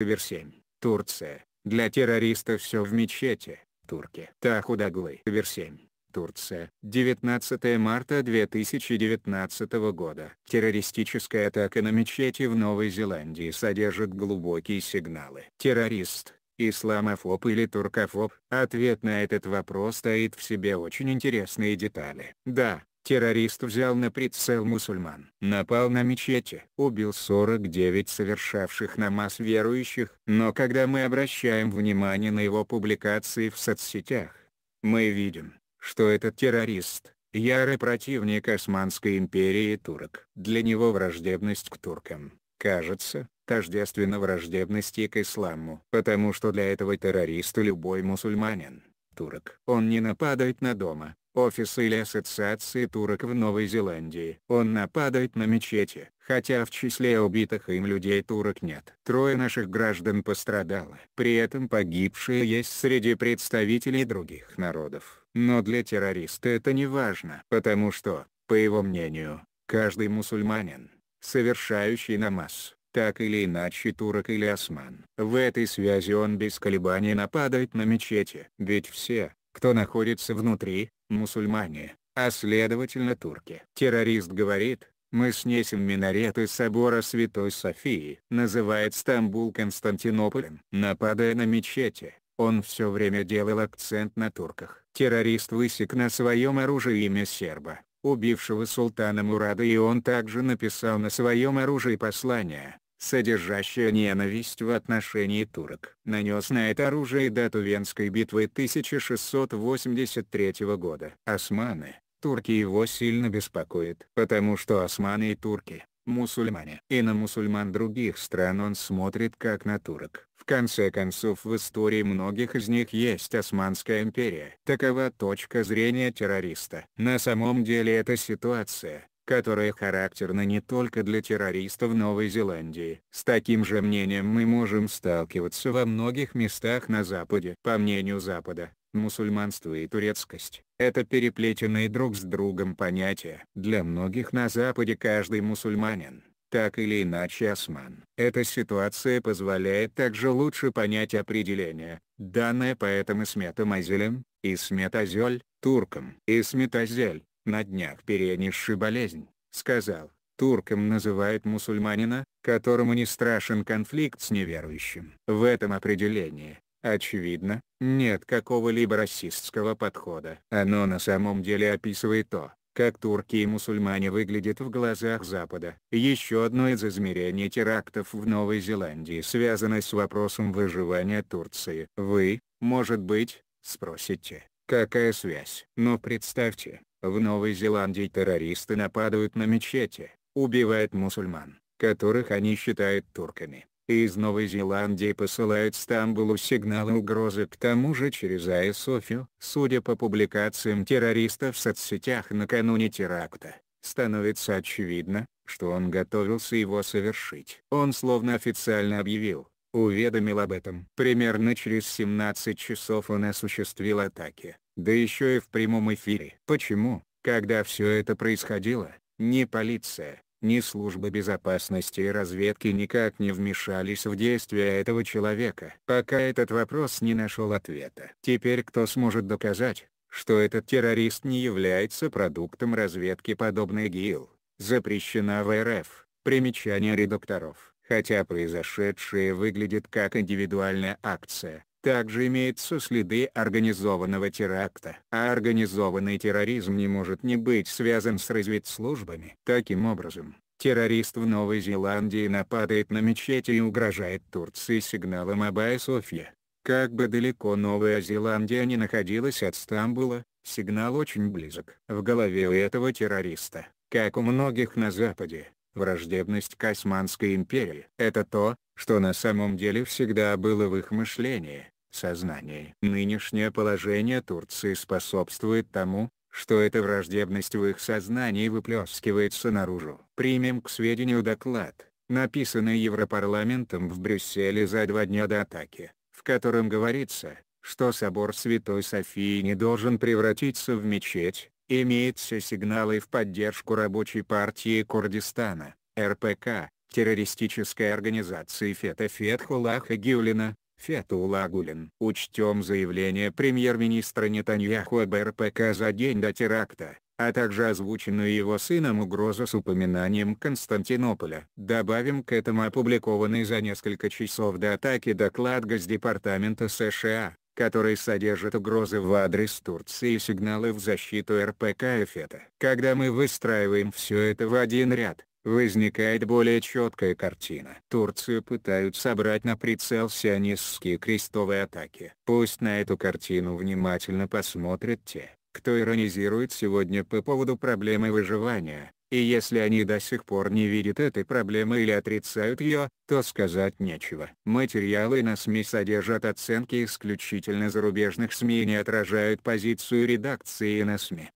Вер-7. Турция. Для террористов все в мечети. Турки. Тахудаглы. Вер-7. Турция. 19 марта 2019 года. Террористическая атака на мечети в Новой Зеландии содержит глубокие сигналы. Террорист. Исламофоб или туркофоб? Ответ на этот вопрос стоит в себе очень интересные детали. Да, Террорист взял на прицел мусульман. Напал на мечети. Убил 49 совершавших намаз верующих. Но когда мы обращаем внимание на его публикации в соцсетях, мы видим, что этот террорист – ярый противник Османской империи и турок. Для него враждебность к туркам, кажется, тождественно враждебности к исламу, потому что для этого террориста любой мусульманин – турок. Он не нападает на дома, офисы или ассоциации турок в Новой Зеландии. Он нападает на мечети, хотя в числе убитых им людей турок нет. Трое наших граждан пострадало. При этом погибшие есть среди представителей других народов. Но для террориста это не важно, потому что, по его мнению, каждый мусульманин, совершающий намаз, так или иначе турок или осман. В этой связи он без колебаний нападает на мечети. Ведь все, кто находится внутри, мусульмане, а следовательно турки. Террорист говорит, мы снесем минареты собора Святой Софии. Называет Стамбул Константинополем. Нападая на мечети, он все время делал акцент на турках. Террорист высек на своем оружии имя серба, убившего султана Мурада и он также написал на своем оружии послание, содержащая ненависть в отношении турок. Нанес на это оружие дату Венской битвы 1683 года. Османы, турки его сильно беспокоят, потому что османы и турки – мусульмане. И на мусульман других стран он смотрит как на турок. В конце концов в истории многих из них есть Османская империя. Такова точка зрения террориста. На самом деле эта ситуация, которое характерно не только для террористов Новой Зеландии. С таким же мнением мы можем сталкиваться во многих местах на Западе. По мнению Запада, мусульманство и турецкость – это переплетенные друг с другом понятия. Для многих на Западе каждый мусульманин, так или иначе осман. Эта ситуация позволяет также лучше понять определение, данное поэтому Сметом Азелем, и Сметазель, туркам. И Сметазель, на днях перенесший болезнь, сказал, турком называют мусульманина, которому не страшен конфликт с неверующим. В этом определении, очевидно, нет какого-либо расистского подхода. Оно на самом деле описывает то, как турки и мусульмане выглядят в глазах Запада. Еще одно из измерений терактов в Новой Зеландии связано с вопросом выживания Турции. Вы, может быть, спросите, какая связь? Но представьте, в Новой Зеландии террористы нападают на мечети, убивают мусульман, которых они считают турками. Из Новой Зеландии посылают Стамбулу сигналы угрозы к тому же через Аэсофию. Судя по публикациям террориста в соцсетях накануне теракта, становится очевидно, что он готовился его совершить. Он словно официально объявил, уведомил об этом. Примерно через 17 часов он осуществил атаки да еще и в прямом эфире. Почему, когда все это происходило, ни полиция, ни службы безопасности и разведки никак не вмешались в действия этого человека? Пока этот вопрос не нашел ответа. Теперь кто сможет доказать, что этот террорист не является продуктом разведки подобной ГИЛ? Запрещена в РФ. Примечание редакторов. Хотя произошедшее выглядит как индивидуальная акция, также имеются следы организованного теракта. А организованный терроризм не может не быть связан с разведслужбами. Таким образом, террорист в Новой Зеландии нападает на мечеть и угрожает Турции сигналом Абая Софья. Как бы далеко Новая Зеландия не находилась от Стамбула, сигнал очень близок. В голове у этого террориста, как у многих на Западе, враждебность к Османской империи. Это то, что на самом деле всегда было в их мышлении сознании. Нынешнее положение Турции способствует тому, что эта враждебность в их сознании выплескивается наружу. Примем к сведению доклад, написанный Европарламентом в Брюсселе за два дня до атаки, в котором говорится, что собор Святой Софии не должен превратиться в мечеть, имеются сигналы в поддержку рабочей партии Курдистана, РПК, террористической организации Фета Фетхулаха Гюлина, Фетулла Гулин. Учтем заявление премьер-министра Нетаньяху об РПК за день до теракта, а также озвученную его сыном угрозу с упоминанием Константинополя. Добавим к этому опубликованный за несколько часов до атаки доклад Госдепартамента США, который содержит угрозы в адрес Турции и сигналы в защиту РПК и ФЕТа. Когда мы выстраиваем все это в один ряд, возникает более четкая картина. Турцию пытают собрать на прицел сионистские крестовые атаки. Пусть на эту картину внимательно посмотрят те, кто иронизирует сегодня по поводу проблемы выживания, и если они до сих пор не видят этой проблемы или отрицают ее, то сказать нечего. Материалы на СМИ содержат оценки исключительно зарубежных СМИ и не отражают позицию редакции на СМИ.